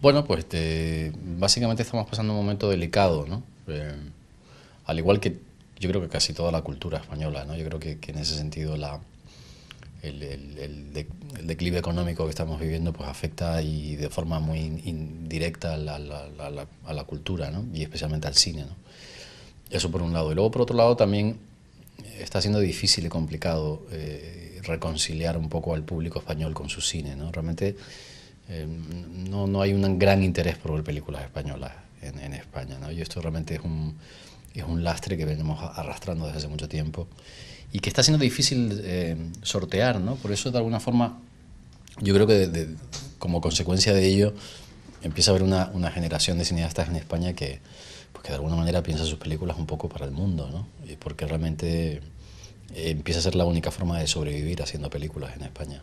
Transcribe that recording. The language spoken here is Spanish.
Bueno, pues este, básicamente estamos pasando un momento delicado, ¿no? Eh, al igual que yo creo que casi toda la cultura española, ¿no? Yo creo que, en ese sentido la, el, declive económico que estamos viviendo pues afecta y de forma muy indirecta a la, cultura, ¿no? Y especialmente al cine, ¿no? Eso por un lado. Y luego por otro lado también está siendo difícil y complicado eh, reconciliar un poco al público español con su cine, ¿no? Realmente Em, no, no, hay un gran interés por ver películas españolas en, España. ¿no? Y esto realmente es un, es un lastre que venimos arrastrando desde hace mucho tiempo y que está siendo difícil em, sortear. Por eso, de alguna forma, yo creo que como consecuencia de ello empieza a haber una, generación de cineastas en España que, pues de alguna manera piensa sus películas un poco para el mundo, ¿no? porque realmente eh, empieza a ser la única forma de sobrevivir haciendo películas en España.